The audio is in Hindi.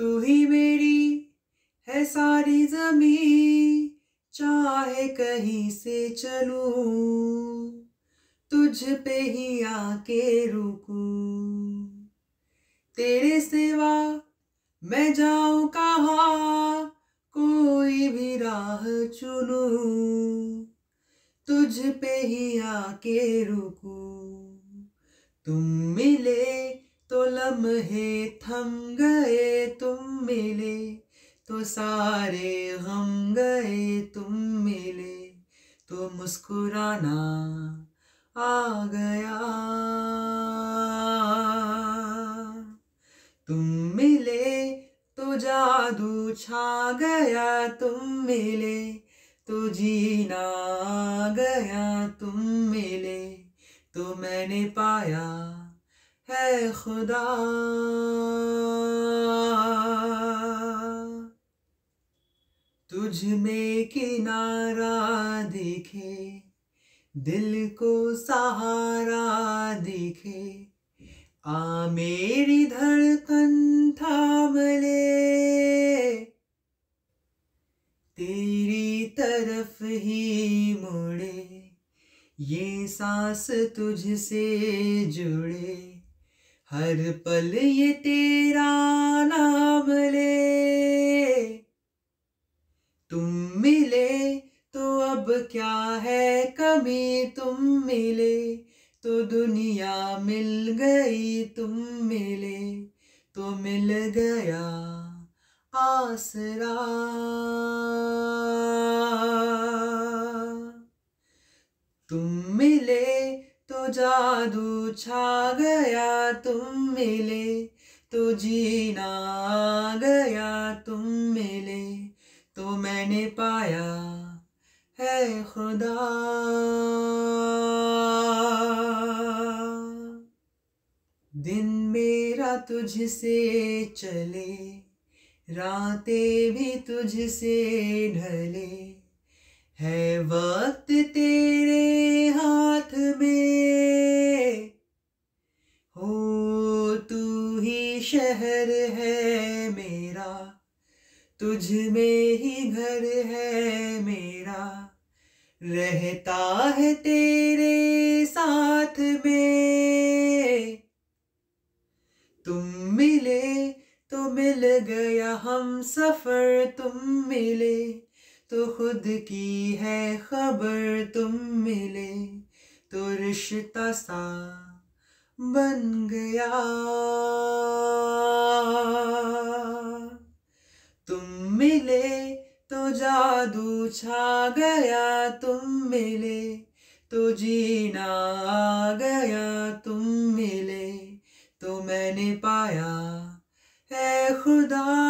तू ही मेरी है सारी जमी चाहे कहीं से चलूं तुझ पे ही आके रुकूं तेरे सेवा मैं जाऊं कहा कोई भी राह चुनूं तुझ पे ही आके रुकूं तुम मिले लम्हे थम गए तुम मिले तो सारे हम गए तुम मिले तो मुस्कुराना आ गया तुम मिले तो जादू छा गया तुम मिले तो जीना आ गया तुम मिले तो मैंने पाया है खुदा तुझ में किनारा दिखे दिल को सहारा दिखे आ मेरी धड़कन थाम ले तेरी तरफ ही मुड़े ये सांस तुझसे जुड़े हर पल ये तेरा नाम ले तुम मिले तो अब क्या है कमी तुम मिले तो दुनिया मिल गई तुम मिले तो मिल गया आसरा तुम मिले जादू छा गया तुम मिले तो जीना आ गया तुम मिले तो मैंने पाया है खुदा दिन मेरा तुझसे चले रातें भी तुझसे ढले है वक्त तेरे हाथ में शहर है मेरा तुझ में ही घर है मेरा रहता है तेरे साथ में तुम मिले तो मिल गया हम सफर तुम मिले तो खुद की है खबर तुम मिले तो रिश्ता सा बन गया मिले तो जादू छा गया तुम मिले तो जीना आ गया तुम मिले तो मैंने पाया है खुदा